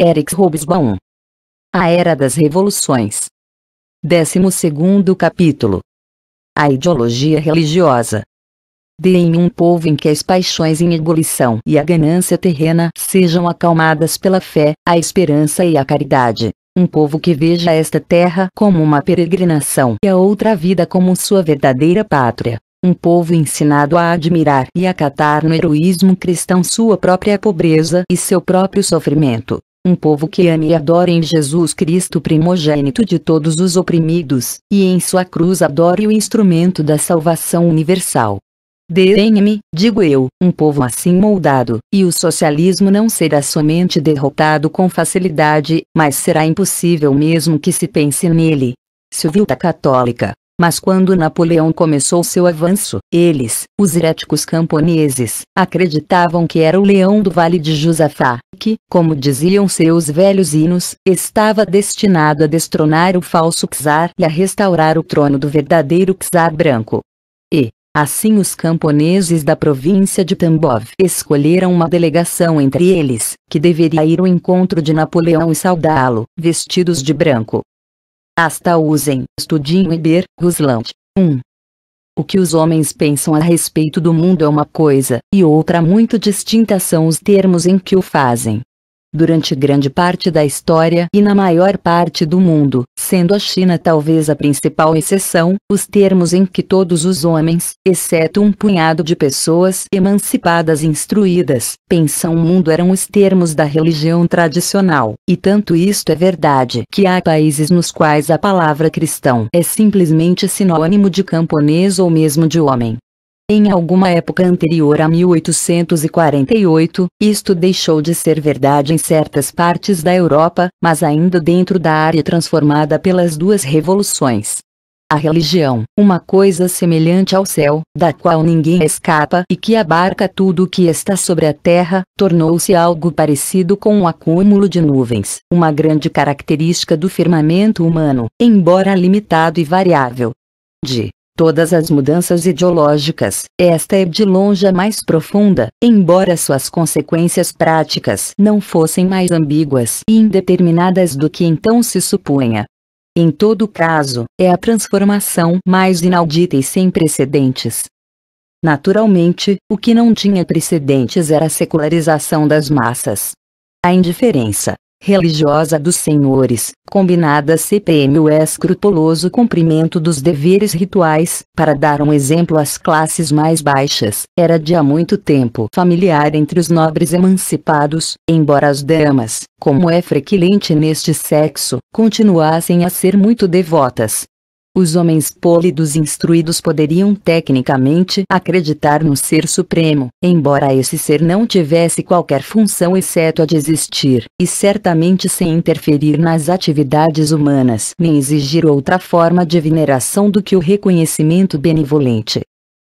Eric Robesbaum. A Era das Revoluções. 12 capítulo. A ideologia religiosa. dê um povo em que as paixões em ebulição e a ganância terrena sejam acalmadas pela fé, a esperança e a caridade. Um povo que veja esta terra como uma peregrinação e a outra vida como sua verdadeira pátria. Um povo ensinado a admirar e acatar no heroísmo cristão sua própria pobreza e seu próprio sofrimento um povo que ame e adore em Jesus Cristo primogênito de todos os oprimidos, e em sua cruz adore o instrumento da salvação universal. dê me digo eu, um povo assim moldado, e o socialismo não será somente derrotado com facilidade, mas será impossível mesmo que se pense nele. Silvilta Católica mas quando Napoleão começou seu avanço, eles, os heréticos camponeses, acreditavam que era o leão do Vale de Josafá, que, como diziam seus velhos hinos, estava destinado a destronar o falso czar e a restaurar o trono do verdadeiro czar branco. E, Assim os camponeses da província de Tambov escolheram uma delegação entre eles, que deveria ir ao encontro de Napoleão e saudá-lo, vestidos de branco. Hasta usem Studinho Iber, Rusland. 1. O que os homens pensam a respeito do mundo é uma coisa, e outra muito distinta são os termos em que o fazem durante grande parte da história e na maior parte do mundo, sendo a China talvez a principal exceção, os termos em que todos os homens, exceto um punhado de pessoas emancipadas e instruídas, pensam o mundo eram os termos da religião tradicional, e tanto isto é verdade que há países nos quais a palavra cristão é simplesmente sinônimo de camponês ou mesmo de homem em alguma época anterior a 1848, isto deixou de ser verdade em certas partes da Europa, mas ainda dentro da área transformada pelas duas revoluções. A religião, uma coisa semelhante ao céu, da qual ninguém escapa e que abarca tudo o que está sobre a terra, tornou-se algo parecido com um acúmulo de nuvens, uma grande característica do firmamento humano, embora limitado e variável. De todas as mudanças ideológicas. Esta é de longe a mais profunda, embora suas consequências práticas não fossem mais ambíguas e indeterminadas do que então se supunha. Em todo caso, é a transformação mais inaudita e sem precedentes. Naturalmente, o que não tinha precedentes era a secularização das massas. A indiferença, religiosa dos senhores, combinada CPM o escrupuloso cumprimento dos deveres rituais, para dar um exemplo às classes mais baixas, era de há muito tempo familiar entre os nobres emancipados, embora as damas, como é frequente neste sexo, continuassem a ser muito devotas, os homens pólidos instruídos poderiam tecnicamente acreditar no Ser Supremo, embora esse ser não tivesse qualquer função exceto a de existir, e certamente sem interferir nas atividades humanas nem exigir outra forma de veneração do que o reconhecimento benevolente.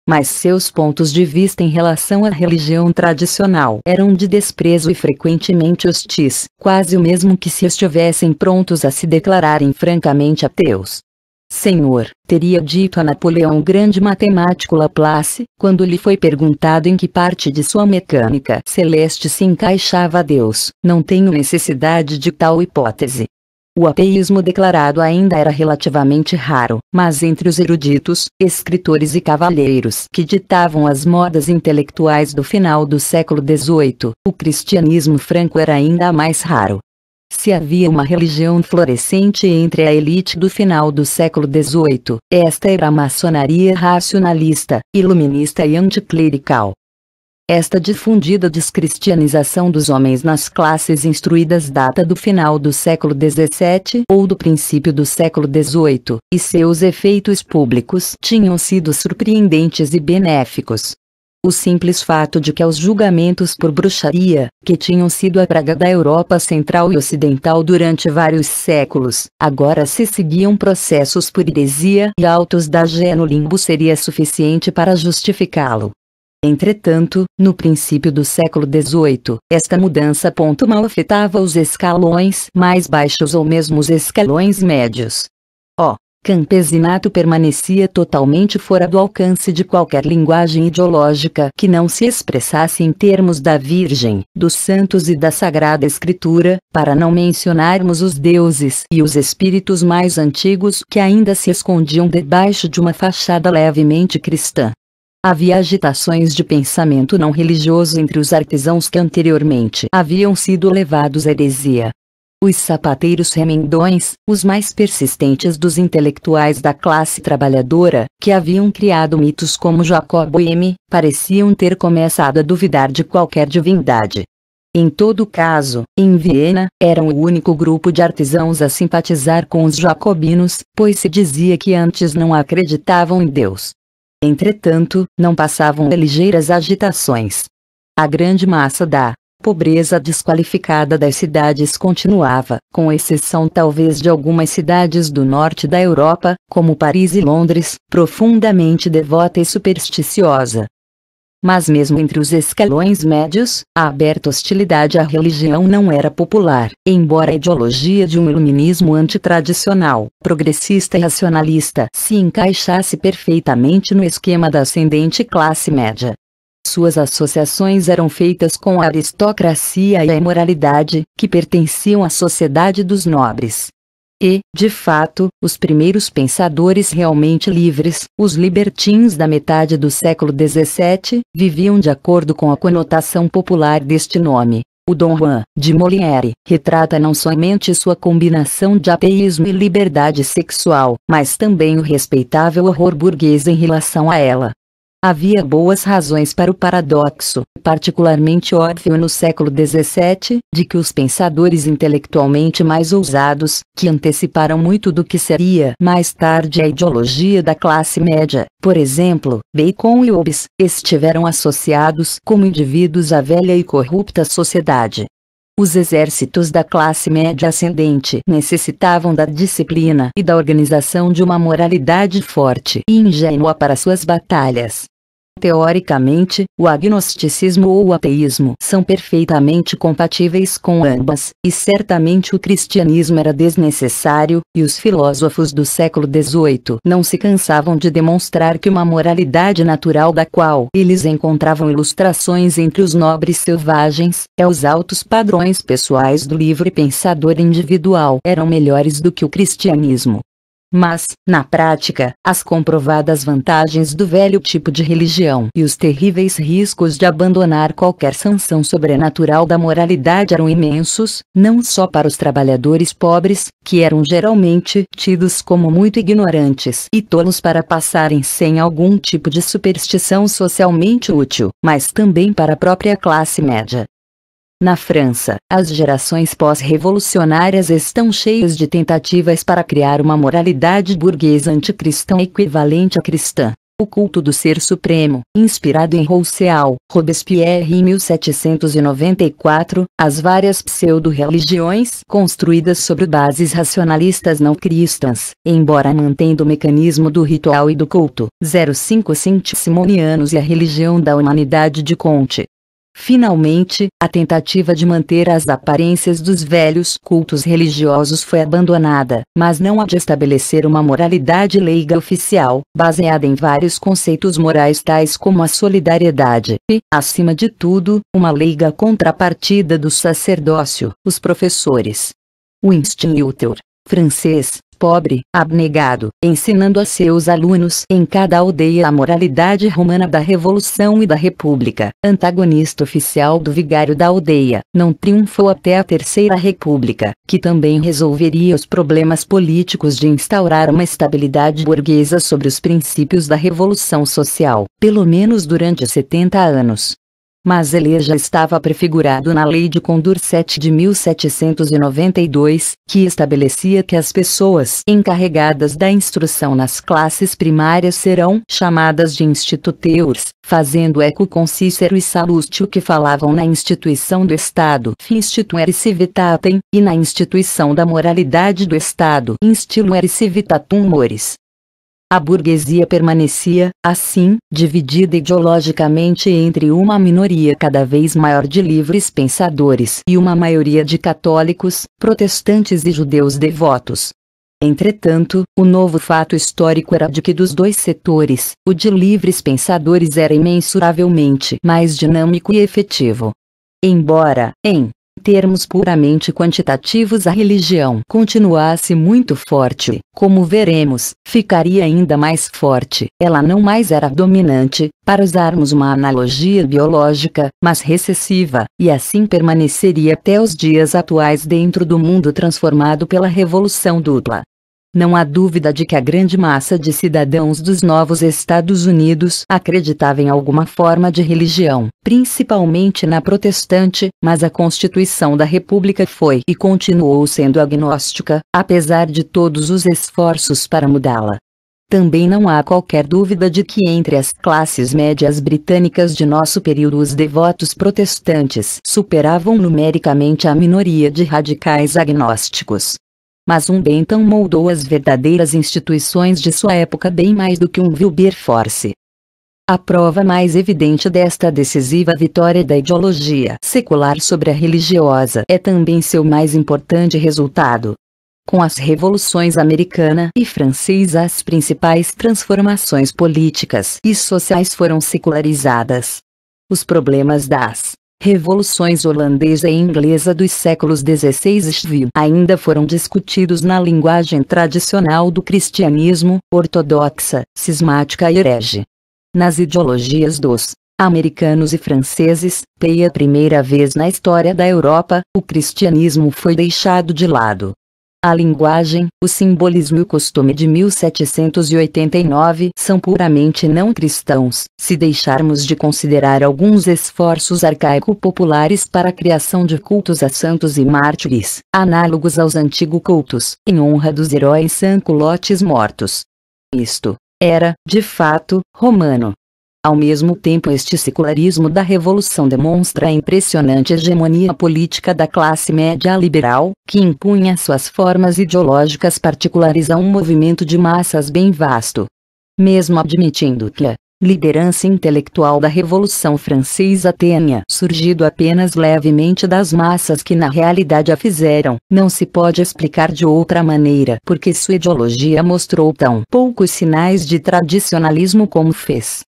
Mas seus pontos de vista em relação à religião tradicional eram de desprezo e frequentemente hostis, quase o mesmo que se estivessem prontos a se declararem francamente ateus. Senhor, teria dito a Napoleão grande matemático Laplace, quando lhe foi perguntado em que parte de sua mecânica celeste se encaixava Deus, não tenho necessidade de tal hipótese. O ateísmo declarado ainda era relativamente raro, mas entre os eruditos, escritores e cavalheiros que ditavam as modas intelectuais do final do século XVIII, o cristianismo franco era ainda mais raro. Se havia uma religião florescente entre a elite do final do século XVIII, esta era a maçonaria racionalista, iluminista e anticlerical. Esta difundida descristianização dos homens nas classes instruídas data do final do século XVII ou do princípio do século XVIII, e seus efeitos públicos tinham sido surpreendentes e benéficos. O simples fato de que aos julgamentos por bruxaria, que tinham sido a praga da Europa Central e Ocidental durante vários séculos, agora se seguiam processos por heresia e autos da Gé limbo seria suficiente para justificá-lo. Entretanto, no princípio do século XVIII, esta mudança ponto mal afetava os escalões mais baixos ou mesmo os escalões médios. O campesinato permanecia totalmente fora do alcance de qualquer linguagem ideológica que não se expressasse em termos da Virgem, dos santos e da Sagrada Escritura, para não mencionarmos os deuses e os espíritos mais antigos que ainda se escondiam debaixo de uma fachada levemente cristã. Havia agitações de pensamento não religioso entre os artesãos que anteriormente haviam sido levados à heresia, os sapateiros remendões, os mais persistentes dos intelectuais da classe trabalhadora, que haviam criado mitos como Jacob M., pareciam ter começado a duvidar de qualquer divindade. Em todo caso, em Viena, eram o único grupo de artesãos a simpatizar com os jacobinos, pois se dizia que antes não acreditavam em Deus. Entretanto, não passavam de ligeiras agitações. A grande massa da pobreza desqualificada das cidades continuava, com exceção talvez de algumas cidades do norte da Europa, como Paris e Londres, profundamente devota e supersticiosa. Mas mesmo entre os escalões médios, a aberta hostilidade à religião não era popular, embora a ideologia de um iluminismo antitradicional, progressista e racionalista se encaixasse perfeitamente no esquema da ascendente classe média. Suas associações eram feitas com a aristocracia e a imoralidade, que pertenciam à sociedade dos nobres. E, de fato, os primeiros pensadores realmente livres, os libertins da metade do século XVII, viviam de acordo com a conotação popular deste nome. O Dom Juan, de Molière, retrata não somente sua combinação de ateísmo e liberdade sexual, mas também o respeitável horror burguês em relação a ela. Havia boas razões para o paradoxo, particularmente óbvio no século XVII, de que os pensadores intelectualmente mais ousados, que anteciparam muito do que seria mais tarde a ideologia da classe média, por exemplo, Bacon e Hobbes, estiveram associados como indivíduos à velha e corrupta sociedade. Os exércitos da classe média ascendente necessitavam da disciplina e da organização de uma moralidade forte e ingênua para suas batalhas. Teoricamente, o agnosticismo ou o ateísmo são perfeitamente compatíveis com ambas, e certamente o cristianismo era desnecessário, e os filósofos do século XVIII não se cansavam de demonstrar que uma moralidade natural da qual eles encontravam ilustrações entre os nobres selvagens, é os altos padrões pessoais do livre pensador individual eram melhores do que o cristianismo. Mas, na prática, as comprovadas vantagens do velho tipo de religião e os terríveis riscos de abandonar qualquer sanção sobrenatural da moralidade eram imensos, não só para os trabalhadores pobres, que eram geralmente tidos como muito ignorantes e tolos para passarem sem algum tipo de superstição socialmente útil, mas também para a própria classe média, na França, as gerações pós-revolucionárias estão cheias de tentativas para criar uma moralidade burguesa anticristã equivalente à cristã. O culto do ser supremo, inspirado em Rousseau, Robespierre e 1794, as várias pseudo-religiões construídas sobre bases racionalistas não cristãs, embora mantendo o mecanismo do ritual e do culto. 05 Simonianos e a religião da humanidade de Conte. Finalmente, a tentativa de manter as aparências dos velhos cultos religiosos foi abandonada, mas não a de estabelecer uma moralidade leiga oficial, baseada em vários conceitos morais tais como a solidariedade e, acima de tudo, uma leiga contrapartida do sacerdócio, os professores. Winston Luther, francês, pobre, abnegado, ensinando a seus alunos em cada aldeia a moralidade romana da Revolução e da República, antagonista oficial do vigário da aldeia, não triunfou até a Terceira República, que também resolveria os problemas políticos de instaurar uma estabilidade burguesa sobre os princípios da Revolução Social, pelo menos durante 70 anos mas ele já estava prefigurado na Lei de Condorcet de 1792, que estabelecia que as pessoas encarregadas da instrução nas classes primárias serão chamadas de instituteurs, fazendo eco com Cícero e Salustio que falavam na instituição do Estado instituere civitatem, e na instituição da moralidade do Estado instituere civitatum mores. A burguesia permanecia, assim, dividida ideologicamente entre uma minoria cada vez maior de livres pensadores e uma maioria de católicos, protestantes e judeus devotos. Entretanto, o novo fato histórico era de que dos dois setores, o de livres pensadores era imensuravelmente mais dinâmico e efetivo. Embora, em termos puramente quantitativos a religião continuasse muito forte, como veremos, ficaria ainda mais forte. Ela não mais era dominante, para usarmos uma analogia biológica, mas recessiva, e assim permaneceria até os dias atuais dentro do mundo transformado pela revolução dupla. Não há dúvida de que a grande massa de cidadãos dos novos Estados Unidos acreditava em alguma forma de religião, principalmente na protestante, mas a Constituição da República foi e continuou sendo agnóstica, apesar de todos os esforços para mudá-la. Também não há qualquer dúvida de que entre as classes médias britânicas de nosso período os devotos protestantes superavam numericamente a minoria de radicais agnósticos mas um Bentham moldou as verdadeiras instituições de sua época bem mais do que um Wilberforce. A prova mais evidente desta decisiva vitória da ideologia secular sobre a religiosa é também seu mais importante resultado. Com as revoluções americana e francesa, as principais transformações políticas e sociais foram secularizadas. Os problemas das revoluções holandesa e inglesa dos séculos XVI e XVI ainda foram discutidos na linguagem tradicional do cristianismo, ortodoxa, cismática e herege. Nas ideologias dos americanos e franceses, pela primeira vez na história da Europa, o cristianismo foi deixado de lado. A linguagem, o simbolismo e o costume de 1789 são puramente não cristãos, se deixarmos de considerar alguns esforços arcaico-populares para a criação de cultos a santos e mártires, análogos aos antigos cultos, em honra dos heróis sanculotes mortos. Isto era, de fato, romano. Ao mesmo tempo este secularismo da revolução demonstra a impressionante hegemonia política da classe média liberal, que impunha suas formas ideológicas particulares a um movimento de massas bem vasto. Mesmo admitindo que a liderança intelectual da Revolução Francesa tenha surgido apenas levemente das massas que na realidade a fizeram, não se pode explicar de outra maneira porque sua ideologia mostrou tão poucos sinais de tradicionalismo como fez.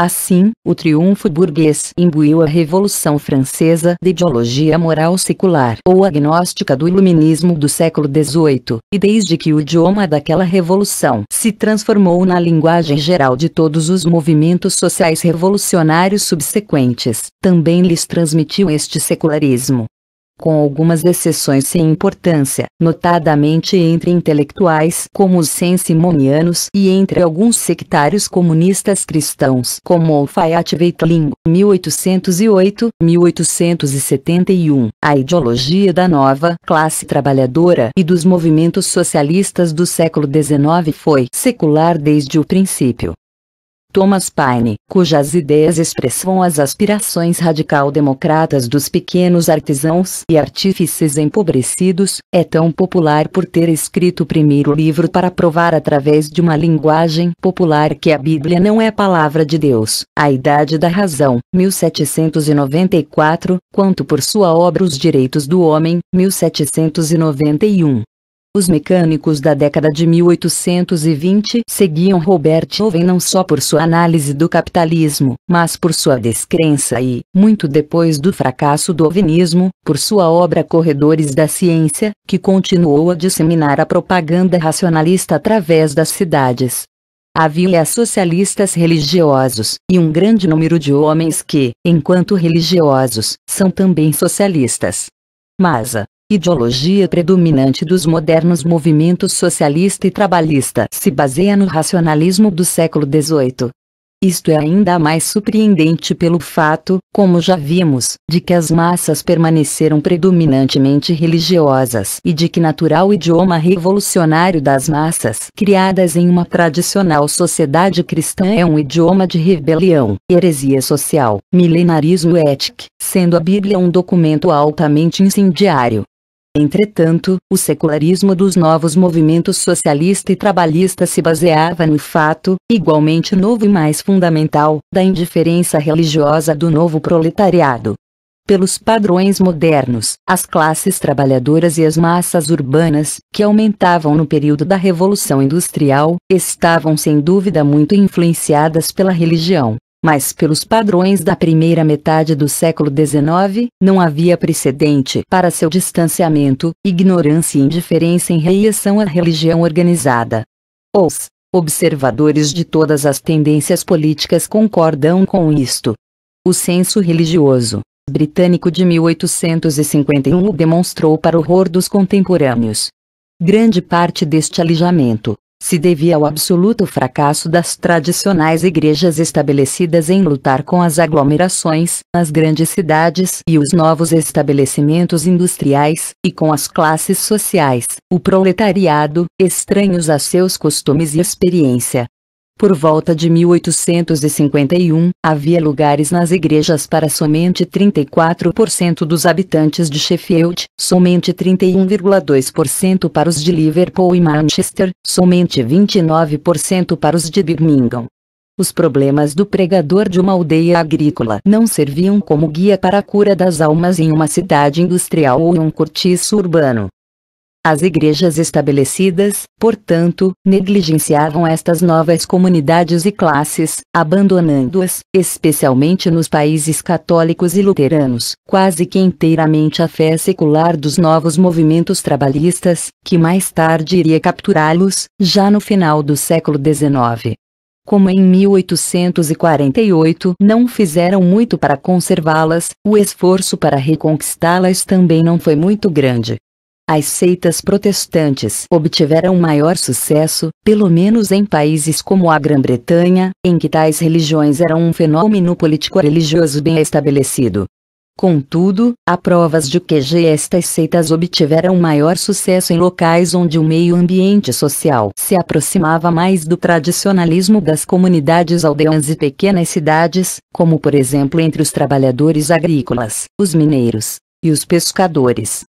Assim, o triunfo burguês imbuiu a Revolução Francesa de ideologia moral secular ou agnóstica do iluminismo do século XVIII, e desde que o idioma daquela revolução se transformou na linguagem geral de todos os movimentos sociais revolucionários subsequentes, também lhes transmitiu este secularismo com algumas exceções sem importância, notadamente entre intelectuais como os sensimonianos e entre alguns sectários comunistas cristãos como Alfaiate Veitling, 1808-1871, a ideologia da nova classe trabalhadora e dos movimentos socialistas do século XIX foi secular desde o princípio. Thomas Paine, cujas ideias expressam as aspirações radical-democratas dos pequenos artesãos e artífices empobrecidos, é tão popular por ter escrito o primeiro livro para provar através de uma linguagem popular que a Bíblia não é a palavra de Deus, A Idade da Razão, 1794, quanto por sua obra Os Direitos do Homem, 1791. Os mecânicos da década de 1820 seguiam Robert Owen não só por sua análise do capitalismo, mas por sua descrença e, muito depois do fracasso do ovinismo, por sua obra Corredores da Ciência, que continuou a disseminar a propaganda racionalista através das cidades. Havia socialistas religiosos, e um grande número de homens que, enquanto religiosos, são também socialistas. Mas a ideologia predominante dos modernos movimentos socialista e trabalhista se baseia no racionalismo do século XVIII. Isto é ainda mais surpreendente pelo fato, como já vimos, de que as massas permaneceram predominantemente religiosas e de que natural idioma revolucionário das massas criadas em uma tradicional sociedade cristã é um idioma de rebelião, heresia social, milenarismo ético, sendo a Bíblia um documento altamente incendiário, Entretanto, o secularismo dos novos movimentos socialista e trabalhista se baseava no fato, igualmente novo e mais fundamental, da indiferença religiosa do novo proletariado. Pelos padrões modernos, as classes trabalhadoras e as massas urbanas, que aumentavam no período da Revolução Industrial, estavam sem dúvida muito influenciadas pela religião mas pelos padrões da primeira metade do século XIX, não havia precedente para seu distanciamento, ignorância e indiferença em relação à religião organizada. Os observadores de todas as tendências políticas concordam com isto. O censo religioso britânico de 1851 demonstrou para o horror dos contemporâneos grande parte deste alijamento se devia ao absoluto fracasso das tradicionais igrejas estabelecidas em lutar com as aglomerações, as grandes cidades e os novos estabelecimentos industriais, e com as classes sociais, o proletariado, estranhos a seus costumes e experiência, por volta de 1851, havia lugares nas igrejas para somente 34% dos habitantes de Sheffield, somente 31,2% para os de Liverpool e Manchester, somente 29% para os de Birmingham. Os problemas do pregador de uma aldeia agrícola não serviam como guia para a cura das almas em uma cidade industrial ou em um cortiço urbano. As igrejas estabelecidas, portanto, negligenciavam estas novas comunidades e classes, abandonando-as, especialmente nos países católicos e luteranos, quase que inteiramente a fé secular dos novos movimentos trabalhistas, que mais tarde iria capturá-los, já no final do século XIX como em 1848 não fizeram muito para conservá-las, o esforço para reconquistá-las também não foi muito grande. As seitas protestantes obtiveram maior sucesso, pelo menos em países como a Grã-Bretanha, em que tais religiões eram um fenômeno político-religioso bem estabelecido. Contudo, há provas de que estas seitas obtiveram maior sucesso em locais onde o meio ambiente social se aproximava mais do tradicionalismo das comunidades aldeãs e pequenas cidades, como por exemplo entre os trabalhadores agrícolas, os mineiros e os pescadores.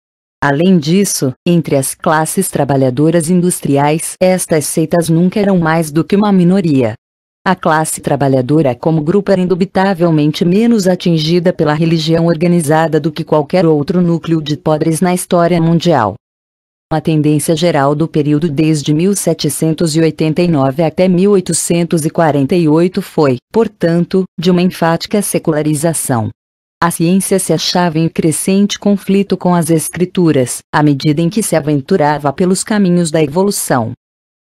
Além disso, entre as classes trabalhadoras industriais estas seitas nunca eram mais do que uma minoria. A classe trabalhadora como grupo era indubitavelmente menos atingida pela religião organizada do que qualquer outro núcleo de pobres na história mundial. A tendência geral do período desde 1789 até 1848 foi, portanto, de uma enfática secularização. A ciência se achava em crescente conflito com as escrituras, à medida em que se aventurava pelos caminhos da evolução.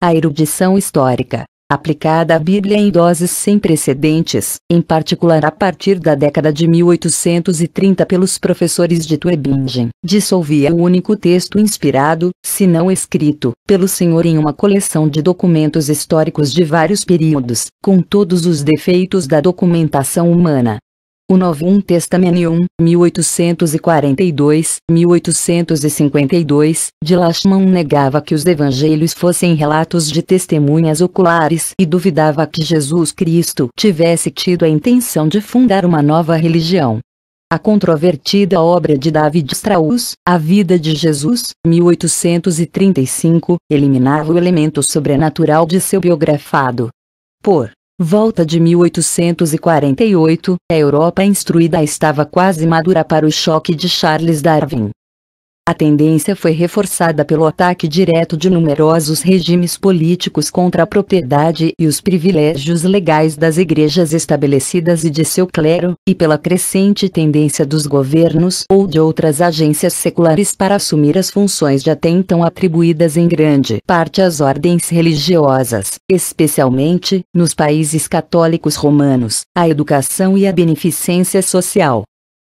A erudição histórica, aplicada à Bíblia em doses sem precedentes, em particular a partir da década de 1830 pelos professores de Tübingen, dissolvia o único texto inspirado, se não escrito, pelo Senhor em uma coleção de documentos históricos de vários períodos, com todos os defeitos da documentação humana, o Novo 1, 1842-1852, de Lachman negava que os evangelhos fossem relatos de testemunhas oculares e duvidava que Jesus Cristo tivesse tido a intenção de fundar uma nova religião. A controvertida obra de David Strauss, A Vida de Jesus, 1835, eliminava o elemento sobrenatural de seu biografado. Por Volta de 1848, a Europa instruída estava quase madura para o choque de Charles Darwin. A tendência foi reforçada pelo ataque direto de numerosos regimes políticos contra a propriedade e os privilégios legais das igrejas estabelecidas e de seu clero, e pela crescente tendência dos governos ou de outras agências seculares para assumir as funções de até então atribuídas em grande parte às ordens religiosas, especialmente, nos países católicos romanos, a educação e a beneficência social,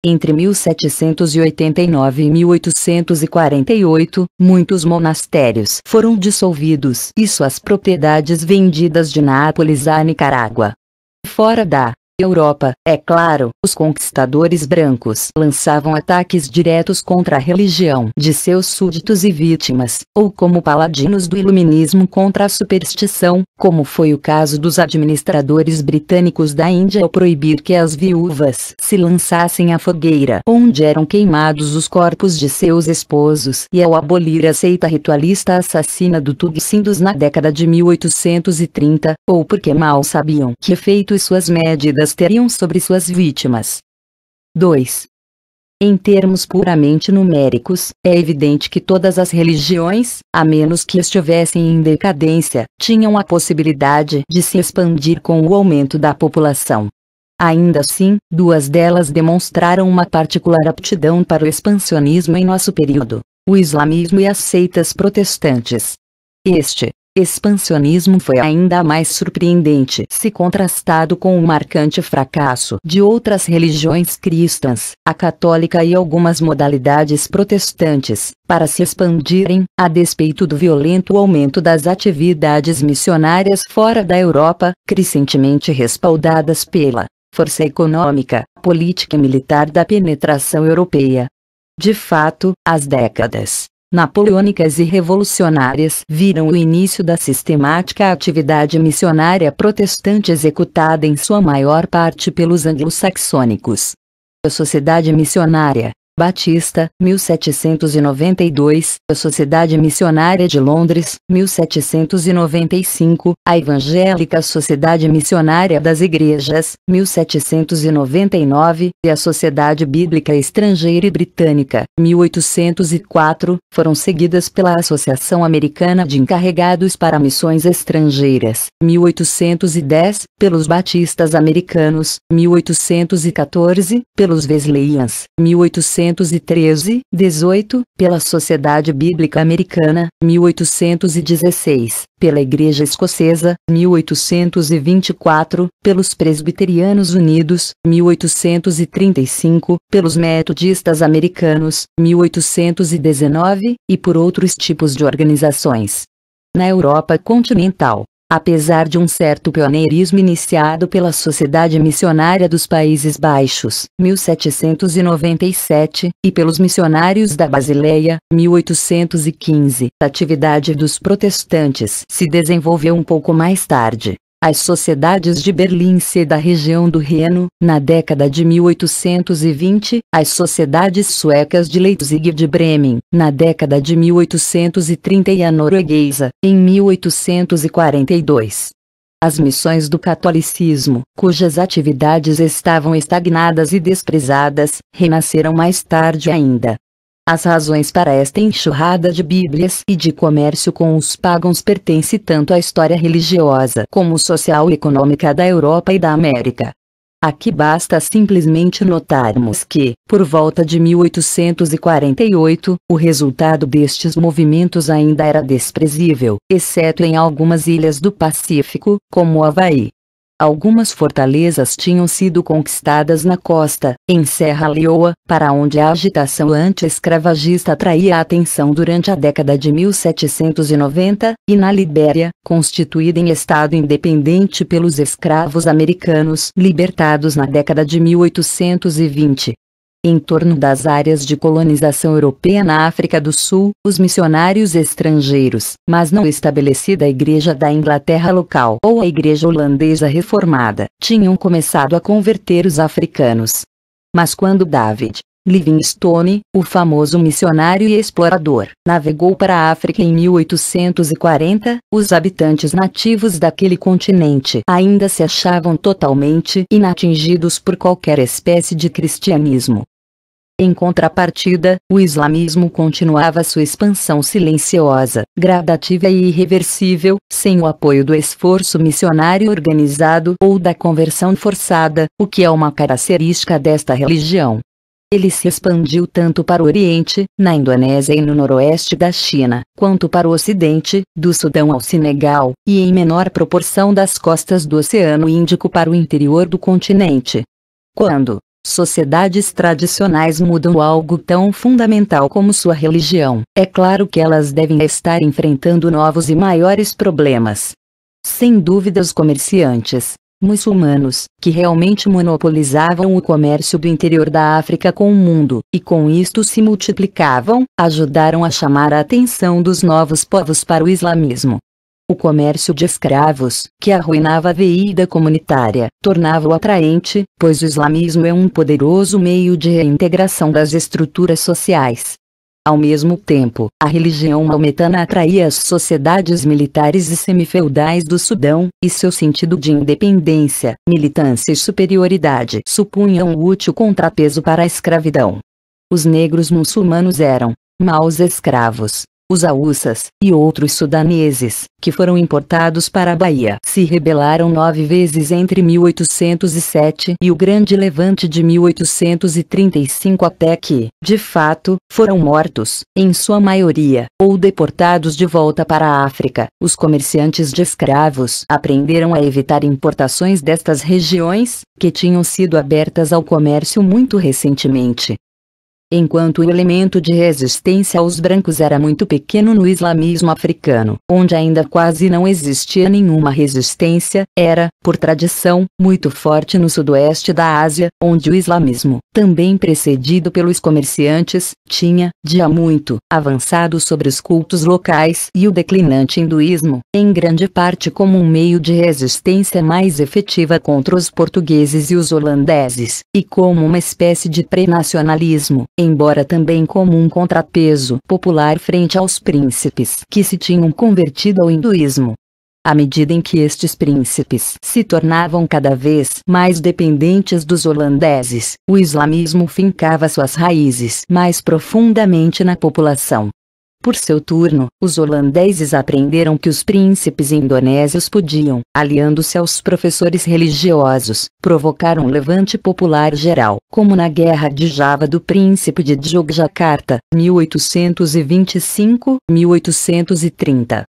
entre 1789 e 1848, muitos monastérios foram dissolvidos e suas propriedades vendidas de Nápoles à Nicarágua. Fora da Europa, é claro, os conquistadores brancos lançavam ataques diretos contra a religião de seus súditos e vítimas, ou como paladinos do iluminismo contra a superstição, como foi o caso dos administradores britânicos da Índia ao proibir que as viúvas se lançassem à fogueira onde eram queimados os corpos de seus esposos e ao abolir a seita ritualista assassina do Tugsindos na década de 1830, ou porque mal sabiam que efeitos suas medidas elas teriam sobre suas vítimas. 2. Em termos puramente numéricos, é evidente que todas as religiões, a menos que estivessem em decadência, tinham a possibilidade de se expandir com o aumento da população. Ainda assim, duas delas demonstraram uma particular aptidão para o expansionismo em nosso período: o islamismo e as seitas protestantes. Este, expansionismo foi ainda mais surpreendente se contrastado com o marcante fracasso de outras religiões cristãs, a católica e algumas modalidades protestantes, para se expandirem, a despeito do violento aumento das atividades missionárias fora da Europa, crescentemente respaldadas pela força econômica, política e militar da penetração europeia. De fato, as décadas napoleônicas e revolucionárias viram o início da sistemática atividade missionária protestante executada em sua maior parte pelos anglo-saxônicos. A sociedade missionária, Batista, 1792, a Sociedade Missionária de Londres, 1795, a Evangélica Sociedade Missionária das Igrejas, 1799, e a Sociedade Bíblica Estrangeira e Britânica, 1804, foram seguidas pela Associação Americana de Encarregados para Missões Estrangeiras, 1810, pelos Batistas Americanos, 1814, pelos Wesleyans, 1800 1813, 18, pela Sociedade Bíblica Americana, 1816, pela Igreja Escocesa, 1824, pelos Presbiterianos Unidos, 1835, pelos Metodistas Americanos, 1819, e por outros tipos de organizações. Na Europa continental, apesar de um certo pioneirismo iniciado pela Sociedade Missionária dos Países Baixos, 1797, e pelos missionários da Basileia, 1815. A atividade dos protestantes se desenvolveu um pouco mais tarde, as sociedades de Berlim e da região do Reno, na década de 1820, as sociedades suecas de Leipzig e de Bremen, na década de 1830 e a norueguesa, em 1842. As missões do catolicismo, cujas atividades estavam estagnadas e desprezadas, renasceram mais tarde ainda. As razões para esta enxurrada de bíblias e de comércio com os pagãos pertence tanto à história religiosa como social e econômica da Europa e da América. Aqui basta simplesmente notarmos que, por volta de 1848, o resultado destes movimentos ainda era desprezível, exceto em algumas ilhas do Pacífico, como Havaí. Algumas fortalezas tinham sido conquistadas na costa, em Serra Leoa, para onde a agitação anti-escravagista atraía a atenção durante a década de 1790, e na Libéria, constituída em Estado independente pelos escravos americanos libertados na década de 1820 em torno das áreas de colonização europeia na África do Sul, os missionários estrangeiros, mas não estabelecida a Igreja da Inglaterra local ou a Igreja Holandesa Reformada, tinham começado a converter os africanos. Mas quando David, Livingstone, o famoso missionário e explorador, navegou para a África em 1840, os habitantes nativos daquele continente ainda se achavam totalmente inatingidos por qualquer espécie de cristianismo. Em contrapartida, o islamismo continuava sua expansão silenciosa, gradativa e irreversível, sem o apoio do esforço missionário organizado ou da conversão forçada, o que é uma característica desta religião. Ele se expandiu tanto para o Oriente, na Indonésia e no noroeste da China, quanto para o Ocidente, do Sudão ao Senegal, e em menor proporção das costas do Oceano Índico para o interior do continente. Quando, Sociedades tradicionais mudam algo tão fundamental como sua religião. É claro que elas devem estar enfrentando novos e maiores problemas. Sem dúvida, os comerciantes muçulmanos, que realmente monopolizavam o comércio do interior da África com o mundo, e com isto se multiplicavam, ajudaram a chamar a atenção dos novos povos para o islamismo. O comércio de escravos, que arruinava a veida comunitária, tornava-o atraente, pois o islamismo é um poderoso meio de reintegração das estruturas sociais. Ao mesmo tempo, a religião maometana atraía as sociedades militares e semifeudais do Sudão, e seu sentido de independência, militância e superioridade supunham um útil contrapeso para a escravidão. Os negros muçulmanos eram maus escravos, os aussas e outros sudaneses, que foram importados para a Bahia, se rebelaram nove vezes entre 1807 e o Grande Levante de 1835 até que, de fato, foram mortos, em sua maioria, ou deportados de volta para a África. Os comerciantes de escravos aprenderam a evitar importações destas regiões, que tinham sido abertas ao comércio muito recentemente, enquanto o elemento de resistência aos brancos era muito pequeno no islamismo africano, onde ainda quase não existia nenhuma resistência, era, por tradição, muito forte no sudoeste da Ásia, onde o islamismo, também precedido pelos comerciantes, tinha, de há muito, avançado sobre os cultos locais e o declinante hinduísmo, em grande parte como um meio de resistência mais efetiva contra os portugueses e os holandeses, e como uma espécie de pre-nacionalismo embora também como um contrapeso popular frente aos príncipes que se tinham convertido ao hinduísmo. À medida em que estes príncipes se tornavam cada vez mais dependentes dos holandeses, o islamismo fincava suas raízes mais profundamente na população. Por seu turno, os holandeses aprenderam que os príncipes indonésios podiam, aliando-se aos professores religiosos, provocar um levante popular geral, como na Guerra de Java do Príncipe de Jogjakarta, 1825-1830.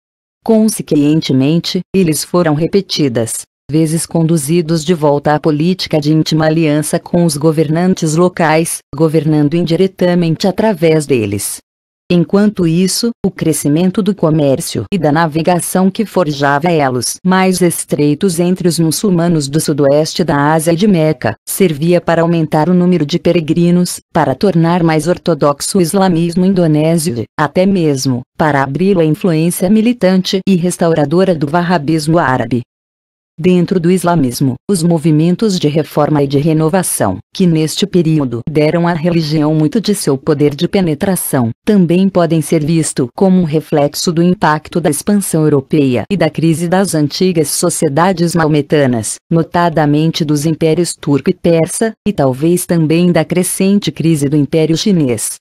Consequentemente, eles foram repetidas, vezes conduzidos de volta à política de íntima aliança com os governantes locais, governando indiretamente através deles, Enquanto isso, o crescimento do comércio e da navegação que forjava elos mais estreitos entre os muçulmanos do sudoeste da Ásia e de Meca, servia para aumentar o número de peregrinos, para tornar mais ortodoxo o islamismo indonésio e, até mesmo, para abrir a influência militante e restauradora do wahhabismo árabe. Dentro do islamismo, os movimentos de reforma e de renovação, que neste período deram à religião muito de seu poder de penetração, também podem ser vistos como um reflexo do impacto da expansão europeia e da crise das antigas sociedades maometanas, notadamente dos impérios turco e persa, e talvez também da crescente crise do Império Chinês.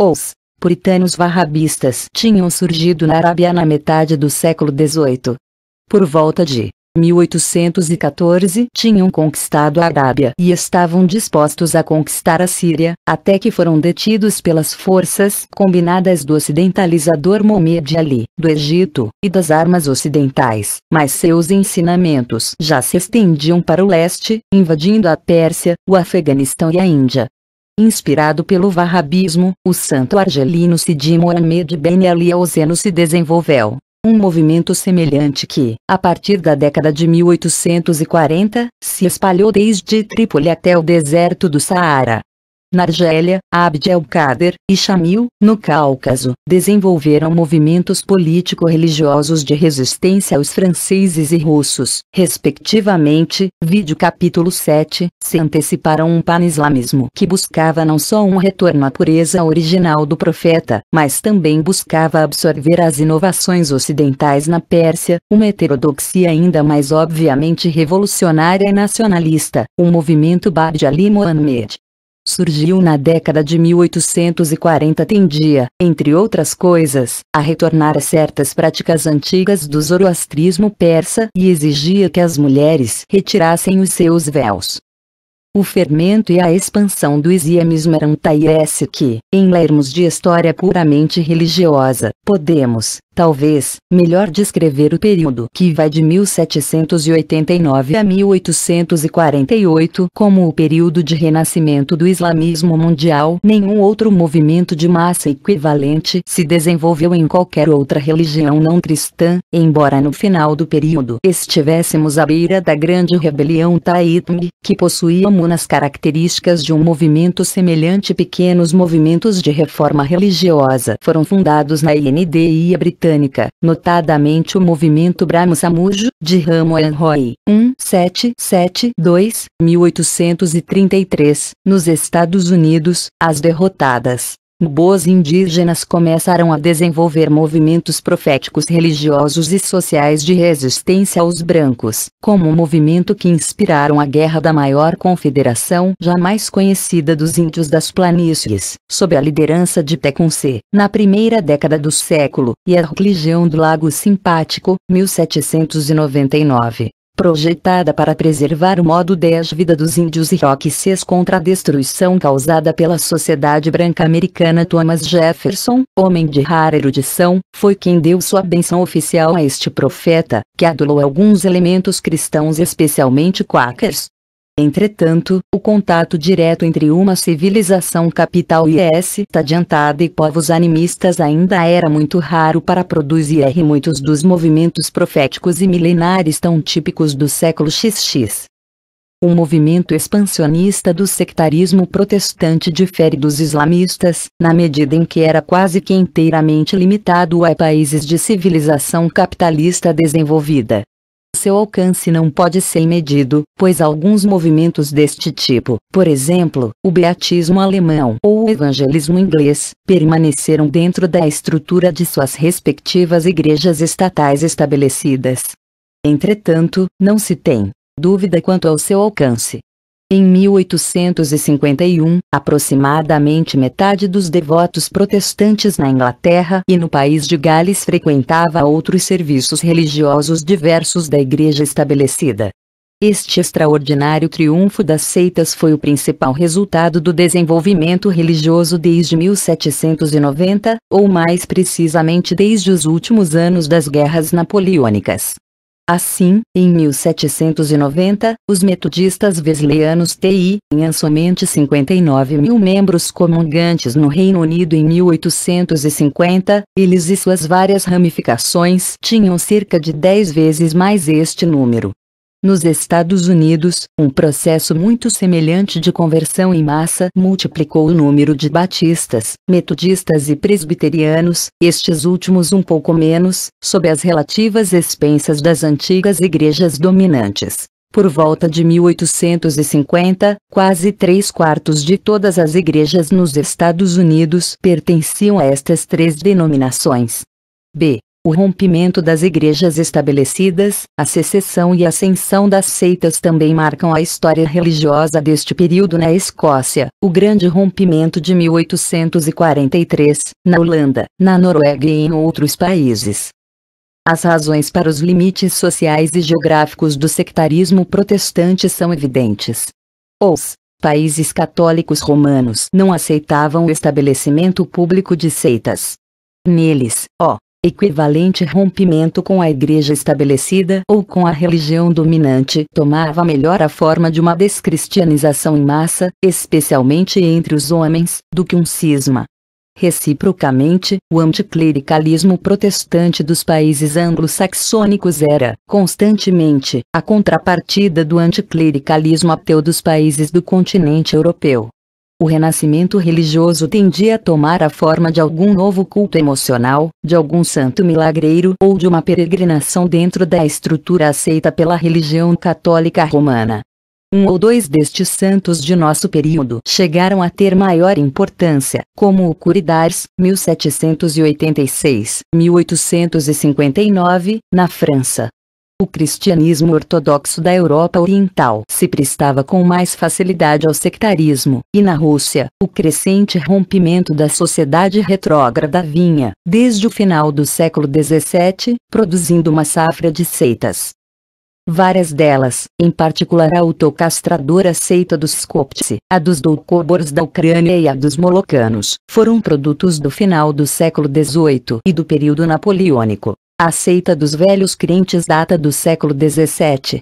Os puritanos varrabistas tinham surgido na Arábia na metade do século XVIII. Por volta de 1814, tinham conquistado a Arábia e estavam dispostos a conquistar a Síria, até que foram detidos pelas forças combinadas do ocidentalizador Mohamed Ali, do Egito, e das armas ocidentais. Mas seus ensinamentos já se estendiam para o leste, invadindo a Pérsia, o Afeganistão e a Índia. Inspirado pelo Wahhabismo, o santo argelino Sidi Mohamed Ben Ali Auseno se desenvolveu, um movimento semelhante que, a partir da década de 1840, se espalhou desde Trípoli até o deserto do Saara, na Argélia, Abd el-Kader e Shamil, no Cáucaso, desenvolveram movimentos político-religiosos de resistência aos franceses e russos, respectivamente. Vídeo capítulo 7. Se anteciparam um pan-islamismo que buscava não só um retorno à pureza original do profeta, mas também buscava absorver as inovações ocidentais na Pérsia, uma heterodoxia ainda mais obviamente revolucionária e nacionalista, o movimento Babd Ali Mohammed surgiu na década de 1840 tendia, entre outras coisas, a retornar a certas práticas antigas do zoroastrismo persa e exigia que as mulheres retirassem os seus véus. O fermento e a expansão do islamismo eram tairesse que, em lermos de história puramente religiosa, Podemos, talvez, melhor descrever o período que vai de 1789 a 1848 como o período de renascimento do islamismo mundial. Nenhum outro movimento de massa equivalente se desenvolveu em qualquer outra religião não cristã, embora no final do período estivéssemos à beira da grande rebelião Taitme, que possuía muitas características de um movimento semelhante pequenos movimentos de reforma religiosa foram fundados na Índia MDI britânica, notadamente o movimento Brahmo Samujo, de Ramohan Roy, 1772-1833, nos Estados Unidos, as derrotadas Boas indígenas começaram a desenvolver movimentos proféticos religiosos e sociais de resistência aos brancos, como o um movimento que inspiraram a guerra da maior confederação jamais conhecida dos índios das planícies, sob a liderança de Tecumseh, na primeira década do século, e a religião do Lago Simpático, 1799 projetada para preservar o modo de vida dos índios iroqueses contra a destruição causada pela sociedade branca americana Thomas Jefferson, homem de rara erudição, foi quem deu sua benção oficial a este profeta, que adulou alguns elementos cristãos especialmente quakers, Entretanto, o contato direto entre uma civilização capital e esta adiantada e povos animistas ainda era muito raro para produzir muitos dos movimentos proféticos e milenares tão típicos do século XX. O movimento expansionista do sectarismo protestante difere dos islamistas, na medida em que era quase que inteiramente limitado a países de civilização capitalista desenvolvida. Seu alcance não pode ser medido, pois alguns movimentos deste tipo, por exemplo, o beatismo alemão ou o evangelismo inglês, permaneceram dentro da estrutura de suas respectivas igrejas estatais estabelecidas. Entretanto, não se tem dúvida quanto ao seu alcance, em 1851, aproximadamente metade dos devotos protestantes na Inglaterra e no país de Gales frequentava outros serviços religiosos diversos da igreja estabelecida. Este extraordinário triunfo das seitas foi o principal resultado do desenvolvimento religioso desde 1790, ou mais precisamente desde os últimos anos das guerras napoleônicas. Assim, em 1790, os metodistas wesleyanos tinham somente 59 mil membros comungantes no Reino Unido em 1850, eles e suas várias ramificações tinham cerca de 10 vezes mais este número. Nos Estados Unidos, um processo muito semelhante de conversão em massa multiplicou o número de batistas, metodistas e presbiterianos, estes últimos um pouco menos, sob as relativas expensas das antigas igrejas dominantes. Por volta de 1850, quase três quartos de todas as igrejas nos Estados Unidos pertenciam a estas três denominações. B o rompimento das igrejas estabelecidas, a secessão e a ascensão das seitas também marcam a história religiosa deste período na Escócia, o grande rompimento de 1843, na Holanda, na Noruega e em outros países. As razões para os limites sociais e geográficos do sectarismo protestante são evidentes. Os países católicos romanos não aceitavam o estabelecimento público de seitas. Neles, ó, equivalente rompimento com a igreja estabelecida ou com a religião dominante tomava melhor a forma de uma descristianização em massa, especialmente entre os homens, do que um cisma. Reciprocamente, o anticlericalismo protestante dos países anglo-saxônicos era, constantemente, a contrapartida do anticlericalismo ateu dos países do continente europeu. O renascimento religioso tendia a tomar a forma de algum novo culto emocional, de algum santo milagreiro ou de uma peregrinação dentro da estrutura aceita pela religião católica romana. Um ou dois destes santos de nosso período chegaram a ter maior importância, como o Curidars, 1786-1859, na França, o cristianismo ortodoxo da Europa Oriental se prestava com mais facilidade ao sectarismo, e na Rússia, o crescente rompimento da sociedade retrógrada vinha, desde o final do século XVII, produzindo uma safra de seitas. Várias delas, em particular a autocastradora seita dos Skoptse, a dos Doukhobors da Ucrânia e a dos Molocanos, foram produtos do final do século XVIII e do período napoleônico. A seita dos velhos crentes data do século XVII.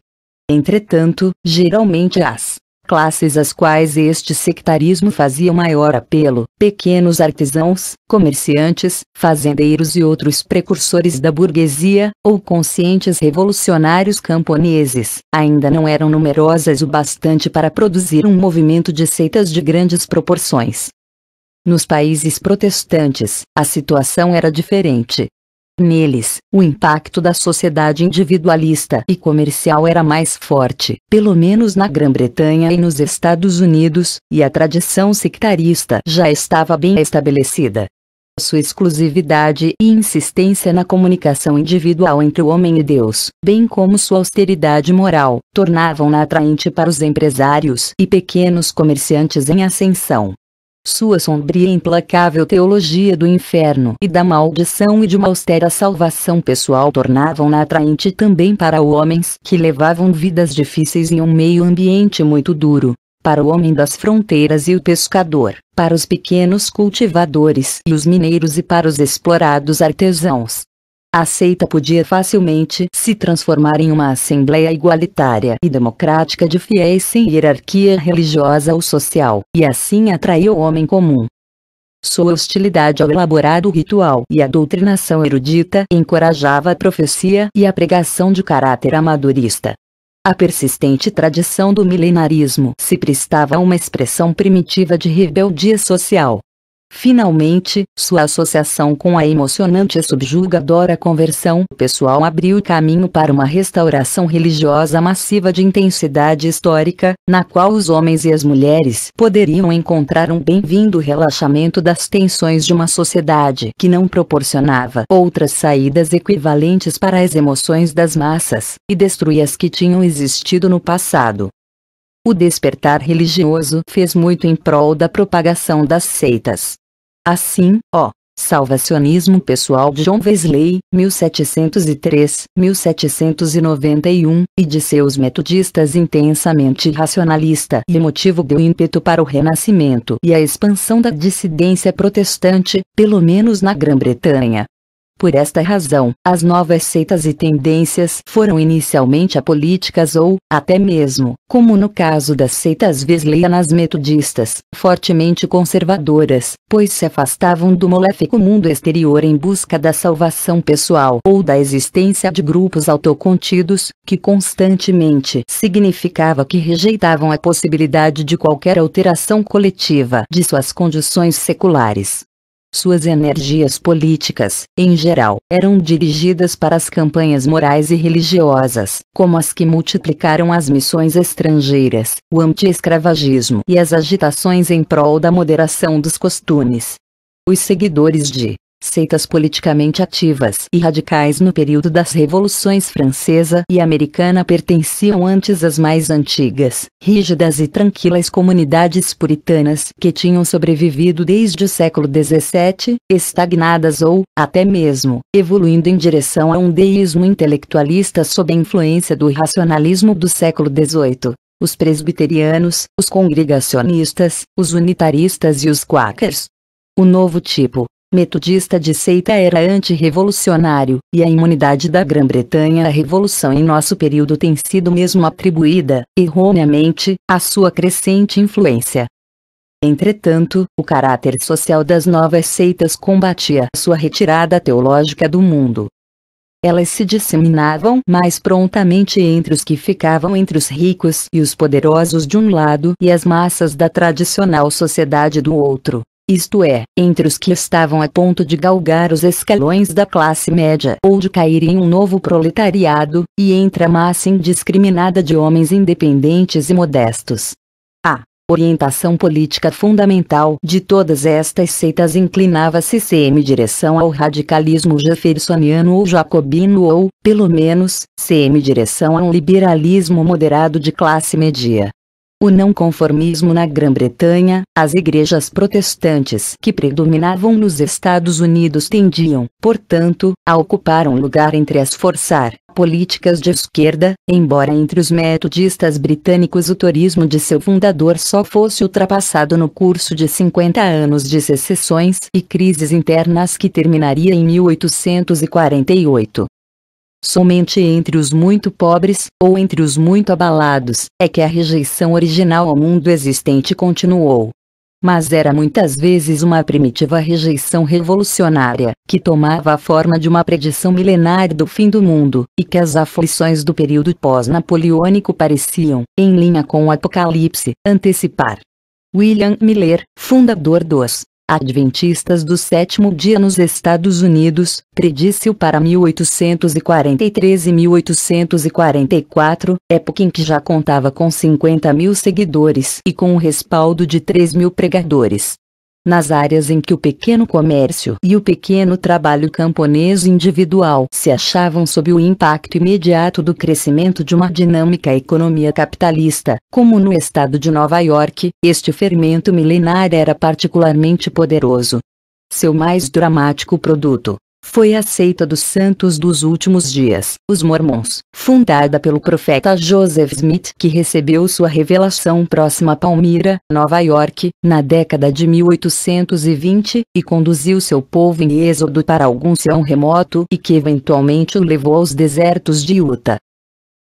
Entretanto, geralmente as classes às quais este sectarismo fazia maior apelo, pequenos artesãos, comerciantes, fazendeiros e outros precursores da burguesia, ou conscientes revolucionários camponeses, ainda não eram numerosas o bastante para produzir um movimento de seitas de grandes proporções. Nos países protestantes, a situação era diferente. Neles, o impacto da sociedade individualista e comercial era mais forte, pelo menos na Grã-Bretanha e nos Estados Unidos, e a tradição sectarista já estava bem estabelecida. Sua exclusividade e insistência na comunicação individual entre o homem e Deus, bem como sua austeridade moral, tornavam-na atraente para os empresários e pequenos comerciantes em ascensão. Sua sombria e implacável teologia do inferno e da maldição e de uma austera salvação pessoal tornavam-na atraente também para homens que levavam vidas difíceis em um meio ambiente muito duro, para o homem das fronteiras e o pescador, para os pequenos cultivadores e os mineiros e para os explorados artesãos. A seita podia facilmente se transformar em uma assembleia igualitária e democrática de fiéis sem hierarquia religiosa ou social, e assim atrair o homem comum. Sua hostilidade ao elaborado ritual e à doutrinação erudita encorajava a profecia e a pregação de caráter amadorista. A persistente tradição do milenarismo se prestava a uma expressão primitiva de rebeldia social, Finalmente, sua associação com a emocionante e subjugadora conversão pessoal abriu caminho para uma restauração religiosa massiva de intensidade histórica, na qual os homens e as mulheres poderiam encontrar um bem-vindo relaxamento das tensões de uma sociedade que não proporcionava outras saídas equivalentes para as emoções das massas, e destruía as que tinham existido no passado. O despertar religioso fez muito em prol da propagação das seitas, Assim, ó, Salvacionismo Pessoal de John Wesley, 1703-1791, e de seus metodistas intensamente racionalista e motivo deu ímpeto para o renascimento e a expansão da dissidência protestante, pelo menos na Grã-Bretanha. Por esta razão, as novas seitas e tendências foram inicialmente apolíticas ou, até mesmo, como no caso das seitas wesleyanas metodistas, fortemente conservadoras, pois se afastavam do moléfico mundo exterior em busca da salvação pessoal ou da existência de grupos autocontidos, que constantemente significava que rejeitavam a possibilidade de qualquer alteração coletiva de suas condições seculares. Suas energias políticas, em geral, eram dirigidas para as campanhas morais e religiosas, como as que multiplicaram as missões estrangeiras, o anti-escravagismo e as agitações em prol da moderação dos costumes. Os seguidores de seitas politicamente ativas e radicais no período das revoluções francesa e americana pertenciam antes às mais antigas, rígidas e tranquilas comunidades puritanas que tinham sobrevivido desde o século XVII, estagnadas ou, até mesmo, evoluindo em direção a um deísmo intelectualista sob a influência do racionalismo do século XVIII os presbiterianos, os congregacionistas, os unitaristas e os quakers. O novo tipo, metodista de seita era antirrevolucionário, e a imunidade da Grã-Bretanha à revolução em nosso período tem sido mesmo atribuída, erroneamente, à sua crescente influência. Entretanto, o caráter social das novas seitas combatia sua retirada teológica do mundo. Elas se disseminavam mais prontamente entre os que ficavam entre os ricos e os poderosos de um lado e as massas da tradicional sociedade do outro isto é, entre os que estavam a ponto de galgar os escalões da classe média ou de cair em um novo proletariado, e entre a massa indiscriminada de homens independentes e modestos. A orientação política fundamental de todas estas seitas inclinava-se cm direção ao radicalismo jeffersoniano ou jacobino ou, pelo menos, cm direção a um liberalismo moderado de classe média o não conformismo na Grã-Bretanha, as igrejas protestantes que predominavam nos Estados Unidos tendiam, portanto, a ocupar um lugar entre as forçar políticas de esquerda, embora entre os metodistas britânicos o turismo de seu fundador só fosse ultrapassado no curso de 50 anos de secessões e crises internas que terminaria em 1848. Somente entre os muito pobres, ou entre os muito abalados, é que a rejeição original ao mundo existente continuou. Mas era muitas vezes uma primitiva rejeição revolucionária, que tomava a forma de uma predição milenar do fim do mundo, e que as aflições do período pós-napoleônico pareciam, em linha com o Apocalipse, antecipar. William Miller, fundador dos Adventistas do Sétimo Dia nos Estados Unidos, predisse-o para 1843 e 1844, época em que já contava com 50 mil seguidores e com o respaldo de 3 mil pregadores nas áreas em que o pequeno comércio e o pequeno trabalho camponês individual se achavam sob o impacto imediato do crescimento de uma dinâmica economia capitalista, como no estado de Nova York, este fermento milenar era particularmente poderoso. Seu mais dramático produto, foi a seita dos santos dos últimos dias, os mormons, fundada pelo profeta Joseph Smith que recebeu sua revelação próxima a Palmira, Nova York, na década de 1820, e conduziu seu povo em êxodo para algum céu remoto e que eventualmente o levou aos desertos de Utah,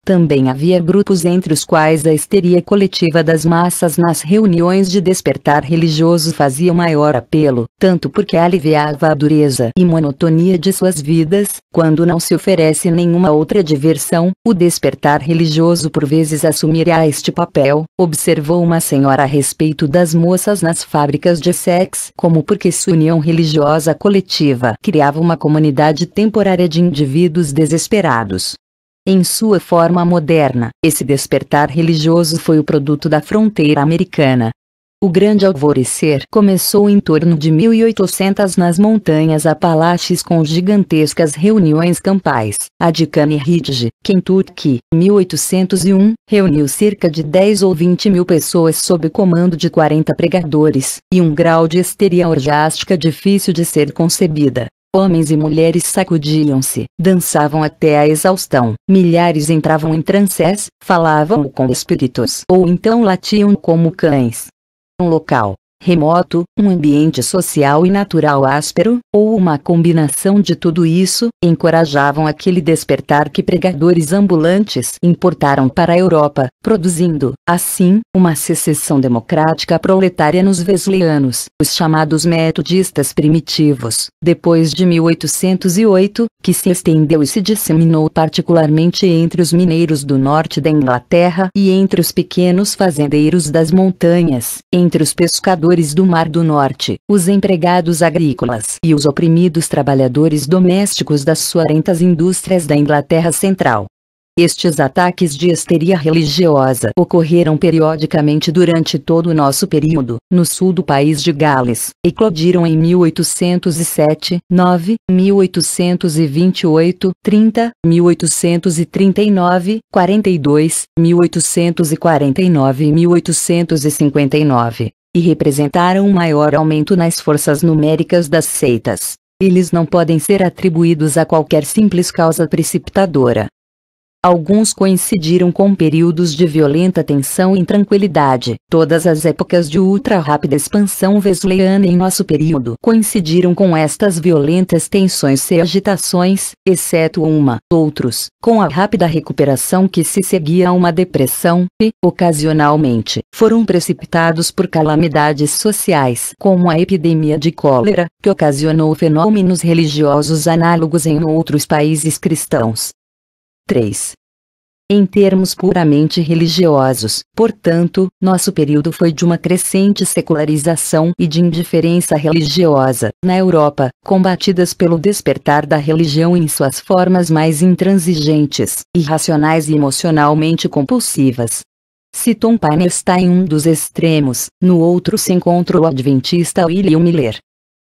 também havia grupos entre os quais a histeria coletiva das massas nas reuniões de despertar religioso fazia maior apelo, tanto porque aliviava a dureza e monotonia de suas vidas, quando não se oferece nenhuma outra diversão, o despertar religioso por vezes assumirá este papel, observou uma senhora a respeito das moças nas fábricas de sexo, como porque sua união religiosa coletiva criava uma comunidade temporária de indivíduos desesperados, em sua forma moderna, esse despertar religioso foi o produto da fronteira americana. O grande alvorecer começou em torno de 1800 nas montanhas Apalaches com gigantescas reuniões campais. A de Ridge, Kentucky, 1801, reuniu cerca de 10 ou 20 mil pessoas sob o comando de 40 pregadores, e um grau de histeria orgástica difícil de ser concebida. Homens e mulheres sacudiam-se, dançavam até a exaustão. Milhares entravam em trances, falavam com espíritos ou então latiam como cães. Um local remoto, um ambiente social e natural áspero, ou uma combinação de tudo isso, encorajavam aquele despertar que pregadores ambulantes importaram para a Europa, produzindo, assim, uma secessão democrática proletária nos wesleyanos, os chamados metodistas primitivos, depois de 1808, que se estendeu e se disseminou particularmente entre os mineiros do norte da Inglaterra e entre os pequenos fazendeiros das montanhas, entre os pescadores trabalhadores do Mar do Norte, os empregados agrícolas e os oprimidos trabalhadores domésticos das suarentas indústrias da Inglaterra Central. Estes ataques de histeria religiosa ocorreram periodicamente durante todo o nosso período, no sul do país de Gales, eclodiram em 1807, 9, 1828, 30, 1839, 42, 1849 e 1859 e representaram um maior aumento nas forças numéricas das seitas. Eles não podem ser atribuídos a qualquer simples causa precipitadora, Alguns coincidiram com períodos de violenta tensão e intranquilidade. Todas as épocas de ultra-rápida expansão wesleyana em nosso período coincidiram com estas violentas tensões e agitações, exceto uma. Outros, com a rápida recuperação que se seguia a uma depressão, e, ocasionalmente, foram precipitados por calamidades sociais, como a epidemia de cólera, que ocasionou fenômenos religiosos análogos em outros países cristãos, 3. Em termos puramente religiosos, portanto, nosso período foi de uma crescente secularização e de indiferença religiosa, na Europa, combatidas pelo despertar da religião em suas formas mais intransigentes, irracionais e emocionalmente compulsivas. Se Tom Paine está em um dos extremos, no outro se encontra o adventista William Miller.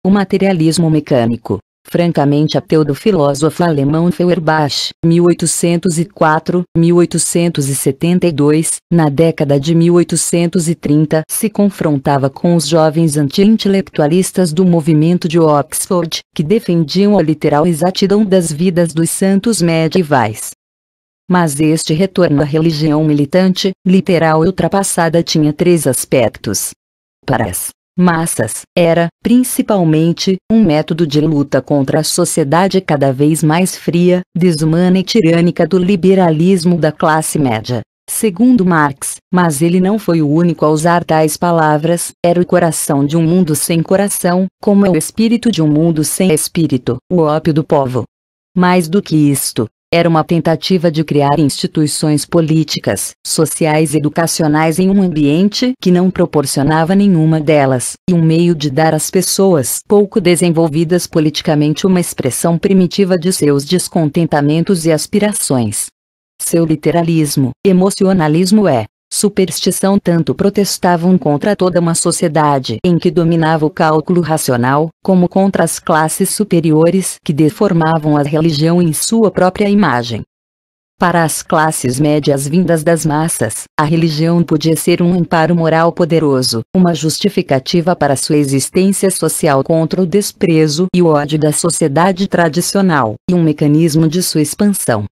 O materialismo mecânico, francamente ateu do filósofo alemão Feuerbach, 1804-1872, na década de 1830 se confrontava com os jovens anti-intelectualistas do movimento de Oxford, que defendiam a literal exatidão das vidas dos santos medievais. Mas este retorno à religião militante, literal e ultrapassada tinha três aspectos. Paras massas, era, principalmente, um método de luta contra a sociedade cada vez mais fria, desumana e tirânica do liberalismo da classe média. Segundo Marx, mas ele não foi o único a usar tais palavras, era o coração de um mundo sem coração, como é o espírito de um mundo sem espírito, o ópio do povo. Mais do que isto, era uma tentativa de criar instituições políticas, sociais e educacionais em um ambiente que não proporcionava nenhuma delas, e um meio de dar às pessoas pouco desenvolvidas politicamente uma expressão primitiva de seus descontentamentos e aspirações. Seu literalismo, emocionalismo é, superstição tanto protestavam contra toda uma sociedade em que dominava o cálculo racional, como contra as classes superiores que deformavam a religião em sua própria imagem. Para as classes médias vindas das massas, a religião podia ser um amparo moral poderoso, uma justificativa para sua existência social contra o desprezo e o ódio da sociedade tradicional, e um mecanismo de sua expansão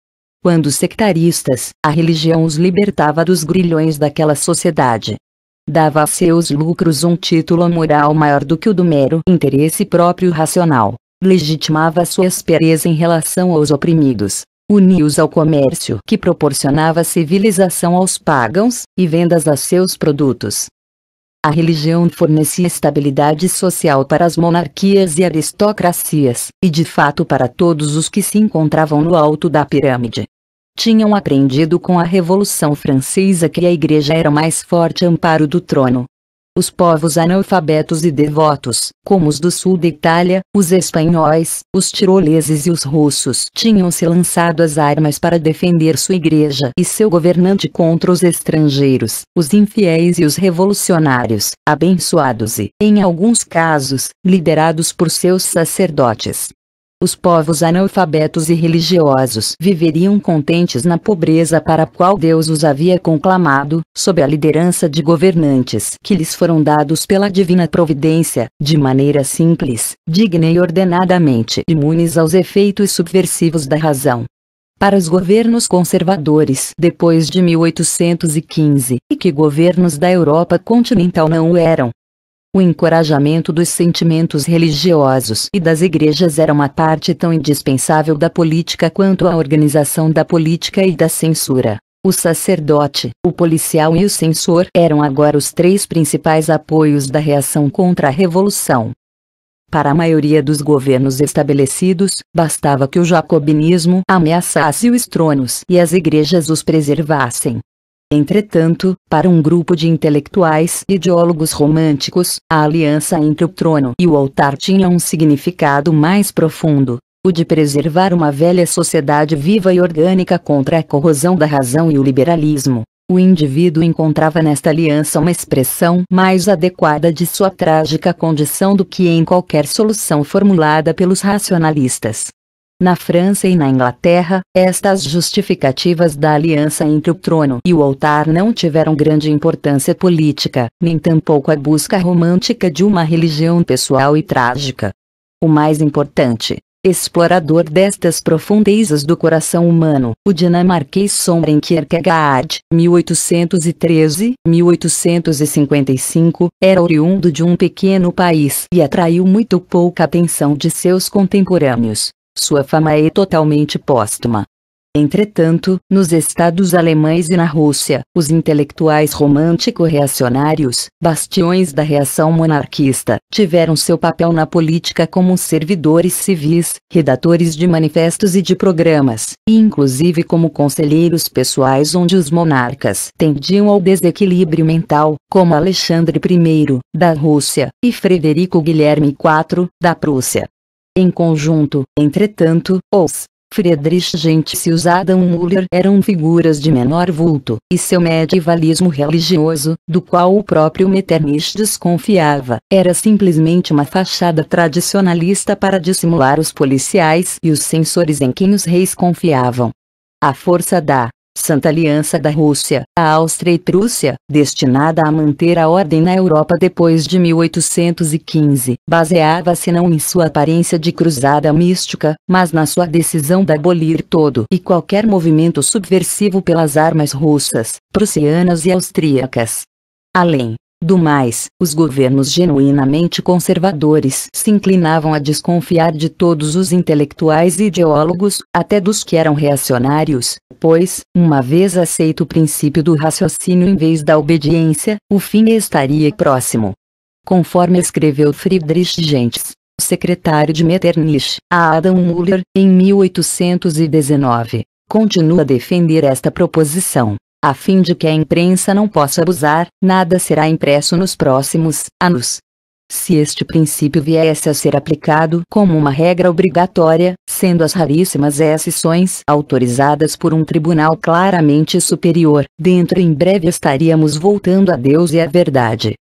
quando sectaristas, a religião os libertava dos grilhões daquela sociedade. Dava a seus lucros um título moral maior do que o do mero interesse próprio racional. Legitimava sua aspereza em relação aos oprimidos. uniu os ao comércio que proporcionava civilização aos pagãos, e vendas a seus produtos. A religião fornecia estabilidade social para as monarquias e aristocracias, e de fato para todos os que se encontravam no alto da pirâmide tinham aprendido com a Revolução Francesa que a Igreja era o mais forte amparo do trono. Os povos analfabetos e devotos, como os do sul da Itália, os espanhóis, os tiroleses e os russos, tinham se lançado às armas para defender sua igreja e seu governante contra os estrangeiros, os infiéis e os revolucionários, abençoados e, em alguns casos, liderados por seus sacerdotes os povos analfabetos e religiosos viveriam contentes na pobreza para a qual Deus os havia conclamado, sob a liderança de governantes que lhes foram dados pela divina providência, de maneira simples, digna e ordenadamente imunes aos efeitos subversivos da razão para os governos conservadores depois de 1815, e que governos da Europa continental não eram, o encorajamento dos sentimentos religiosos e das igrejas era uma parte tão indispensável da política quanto a organização da política e da censura. O sacerdote, o policial e o censor eram agora os três principais apoios da reação contra a revolução. Para a maioria dos governos estabelecidos, bastava que o jacobinismo ameaçasse os tronos e as igrejas os preservassem, Entretanto, para um grupo de intelectuais ideólogos românticos, a aliança entre o trono e o altar tinha um significado mais profundo, o de preservar uma velha sociedade viva e orgânica contra a corrosão da razão e o liberalismo. O indivíduo encontrava nesta aliança uma expressão mais adequada de sua trágica condição do que em qualquer solução formulada pelos racionalistas. Na França e na Inglaterra, estas justificativas da aliança entre o trono e o altar não tiveram grande importância política, nem tampouco a busca romântica de uma religião pessoal e trágica. O mais importante, explorador destas profundezas do coração humano, o dinamarquês Sombren Kierkegaard, 1813-1855, era oriundo de um pequeno país e atraiu muito pouca atenção de seus contemporâneos, sua fama é totalmente póstuma. Entretanto, nos estados alemães e na Rússia, os intelectuais romântico-reacionários, bastiões da reação monarquista, tiveram seu papel na política como servidores civis, redatores de manifestos e de programas, e inclusive como conselheiros pessoais onde os monarcas tendiam ao desequilíbrio mental, como Alexandre I, da Rússia, e Frederico Guilherme IV, da Prússia. Em conjunto, entretanto, os Friedrich Gentz e os Adam Müller eram figuras de menor vulto, e seu medievalismo religioso, do qual o próprio Metternich desconfiava, era simplesmente uma fachada tradicionalista para dissimular os policiais e os censores em quem os reis confiavam. A força da Santa Aliança da Rússia, a Áustria e Prússia, destinada a manter a ordem na Europa depois de 1815, baseava-se não em sua aparência de cruzada mística, mas na sua decisão de abolir todo e qualquer movimento subversivo pelas armas russas, prussianas e austríacas. Além do mais, os governos genuinamente conservadores se inclinavam a desconfiar de todos os intelectuais e ideólogos, até dos que eram reacionários, pois, uma vez aceito o princípio do raciocínio em vez da obediência, o fim estaria próximo. Conforme escreveu Friedrich Gentz, secretário de Metternich, a Adam Müller, em 1819, continua a defender esta proposição a fim de que a imprensa não possa abusar, nada será impresso nos próximos anos. Se este princípio viesse a ser aplicado como uma regra obrigatória, sendo as raríssimas exceções autorizadas por um tribunal claramente superior, dentro em breve estaríamos voltando a Deus e à verdade.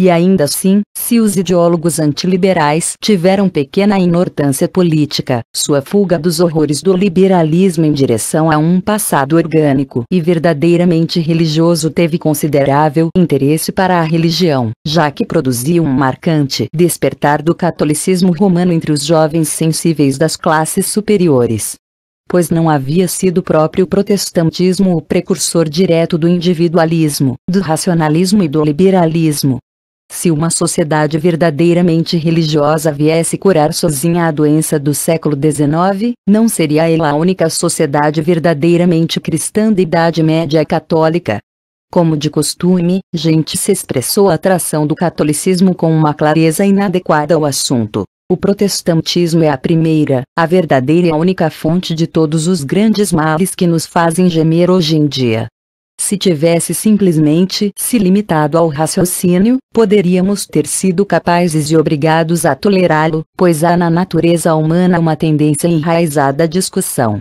E ainda assim, se os ideólogos antiliberais tiveram pequena importância política, sua fuga dos horrores do liberalismo em direção a um passado orgânico e verdadeiramente religioso teve considerável interesse para a religião, já que produziu um marcante despertar do catolicismo romano entre os jovens sensíveis das classes superiores pois não havia sido o próprio protestantismo o precursor direto do individualismo, do racionalismo e do liberalismo, se uma sociedade verdadeiramente religiosa viesse curar sozinha a doença do século XIX, não seria ela a única sociedade verdadeiramente cristã da Idade Média Católica. Como de costume, gente se expressou a atração do catolicismo com uma clareza inadequada ao assunto. O protestantismo é a primeira, a verdadeira e a única fonte de todos os grandes males que nos fazem gemer hoje em dia. Se tivesse simplesmente se limitado ao raciocínio, poderíamos ter sido capazes e obrigados a tolerá-lo, pois há na natureza humana uma tendência enraizada à discussão.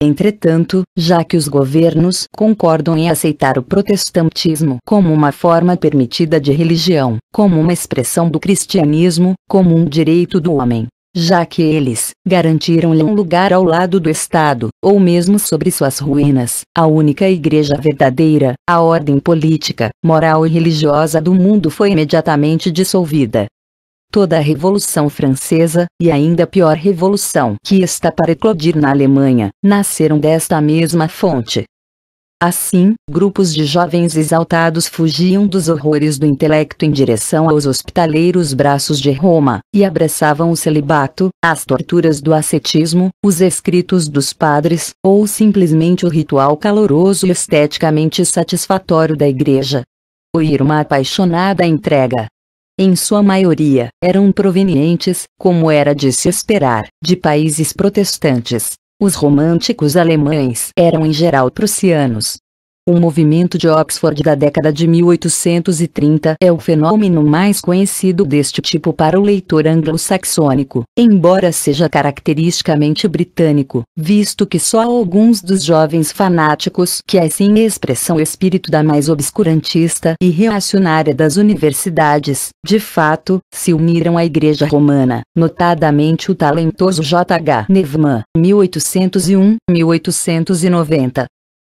Entretanto, já que os governos concordam em aceitar o protestantismo como uma forma permitida de religião, como uma expressão do cristianismo, como um direito do homem, já que eles garantiram-lhe um lugar ao lado do Estado, ou mesmo sobre suas ruínas, a única igreja verdadeira, a ordem política, moral e religiosa do mundo foi imediatamente dissolvida. Toda a Revolução Francesa, e ainda a pior revolução que está para eclodir na Alemanha, nasceram desta mesma fonte, Assim, grupos de jovens exaltados fugiam dos horrores do intelecto em direção aos hospitaleiros braços de Roma, e abraçavam o celibato, as torturas do ascetismo, os escritos dos padres, ou simplesmente o ritual caloroso e esteticamente satisfatório da igreja. O uma apaixonada entrega. Em sua maioria, eram provenientes, como era de se esperar, de países protestantes, os românticos alemães eram em geral prussianos, o movimento de Oxford da década de 1830 é o fenômeno mais conhecido deste tipo para o leitor anglo-saxônico, embora seja caracteristicamente britânico, visto que só alguns dos jovens fanáticos que assim expressam o espírito da mais obscurantista e reacionária das universidades, de fato, se uniram à Igreja Romana, notadamente o talentoso J.H. Nevman, 1801-1890.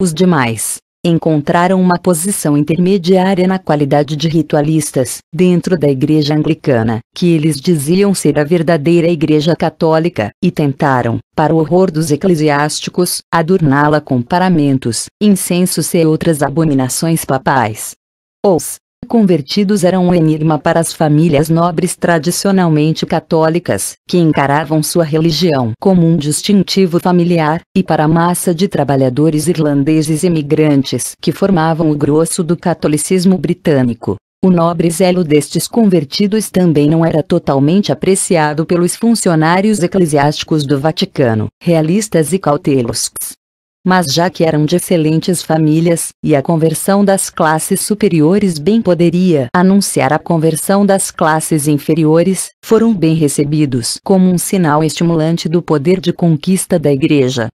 Os demais, encontraram uma posição intermediária na qualidade de ritualistas, dentro da Igreja Anglicana, que eles diziam ser a verdadeira Igreja Católica, e tentaram, para o horror dos eclesiásticos, adorná-la com paramentos, incensos e outras abominações papais. Os convertidos eram um enigma para as famílias nobres tradicionalmente católicas, que encaravam sua religião como um distintivo familiar, e para a massa de trabalhadores irlandeses emigrantes que formavam o grosso do catolicismo britânico. O nobre zelo destes convertidos também não era totalmente apreciado pelos funcionários eclesiásticos do Vaticano, realistas e cautelosos mas já que eram de excelentes famílias, e a conversão das classes superiores bem poderia anunciar a conversão das classes inferiores, foram bem recebidos como um sinal estimulante do poder de conquista da Igreja.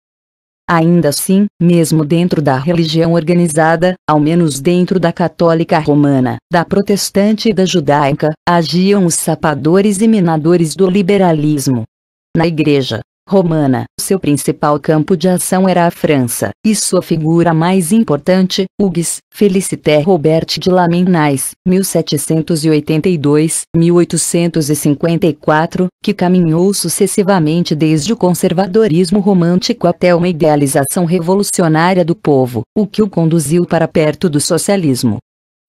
Ainda assim, mesmo dentro da religião organizada, ao menos dentro da católica romana, da protestante e da judaica, agiam os sapadores e minadores do liberalismo. Na igreja, romana. Seu principal campo de ação era a França, e sua figura mais importante, Hugues, Félicité Robert de Lamennais 1782-1854, que caminhou sucessivamente desde o conservadorismo romântico até uma idealização revolucionária do povo, o que o conduziu para perto do socialismo.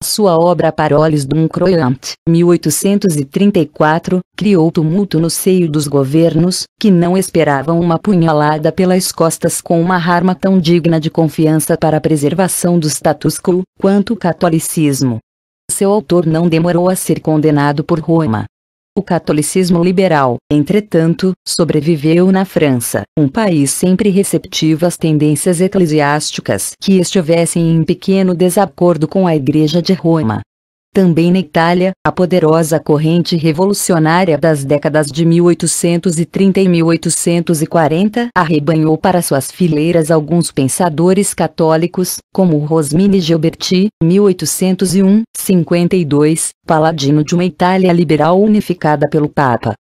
Sua obra Paroles d'un Croyant, 1834, criou tumulto no seio dos governos, que não esperavam uma punhalada pelas costas com uma arma tão digna de confiança para a preservação do status quo, quanto o catolicismo. Seu autor não demorou a ser condenado por Roma, o catolicismo liberal, entretanto, sobreviveu na França, um país sempre receptivo às tendências eclesiásticas que estivessem em pequeno desacordo com a Igreja de Roma. Também na Itália, a poderosa corrente revolucionária das décadas de 1830 e 1840 arrebanhou para suas fileiras alguns pensadores católicos, como Rosmini Gilberti, 1801, 52, paladino de uma Itália liberal unificada pelo Papa.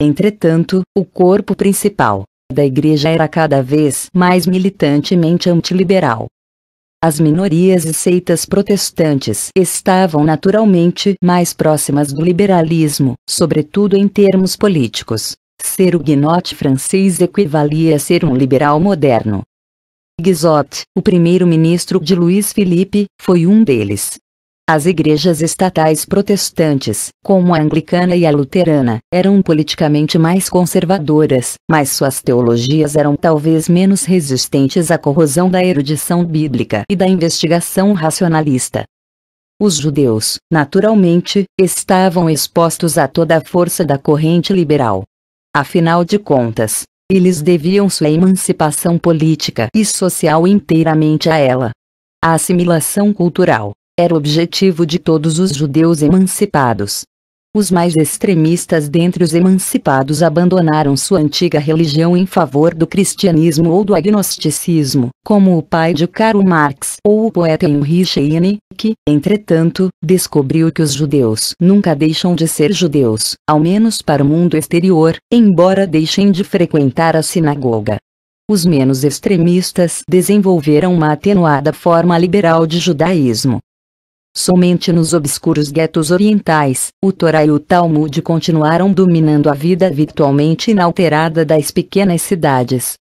Entretanto, o corpo principal da igreja era cada vez mais militantemente antiliberal. As minorias e seitas protestantes estavam naturalmente mais próximas do liberalismo, sobretudo em termos políticos. Ser o Guinote francês equivalia a ser um liberal moderno. Guizot, o primeiro-ministro de Luiz Felipe, foi um deles. As igrejas estatais protestantes, como a anglicana e a luterana, eram politicamente mais conservadoras, mas suas teologias eram talvez menos resistentes à corrosão da erudição bíblica e da investigação racionalista. Os judeus, naturalmente, estavam expostos a toda a força da corrente liberal. Afinal de contas, eles deviam sua emancipação política e social inteiramente a ela. A assimilação cultural, era o objetivo de todos os judeus emancipados. Os mais extremistas dentre os emancipados abandonaram sua antiga religião em favor do cristianismo ou do agnosticismo, como o pai de Karl Marx ou o poeta Heinrich Heine, que, entretanto, descobriu que os judeus nunca deixam de ser judeus, ao menos para o mundo exterior, embora deixem de frequentar a sinagoga. Os menos extremistas desenvolveram uma atenuada forma liberal de judaísmo, Somente nos obscuros guetos orientais, o Torá e o Talmud continuaram dominando a vida virtualmente inalterada das pequenas cidades.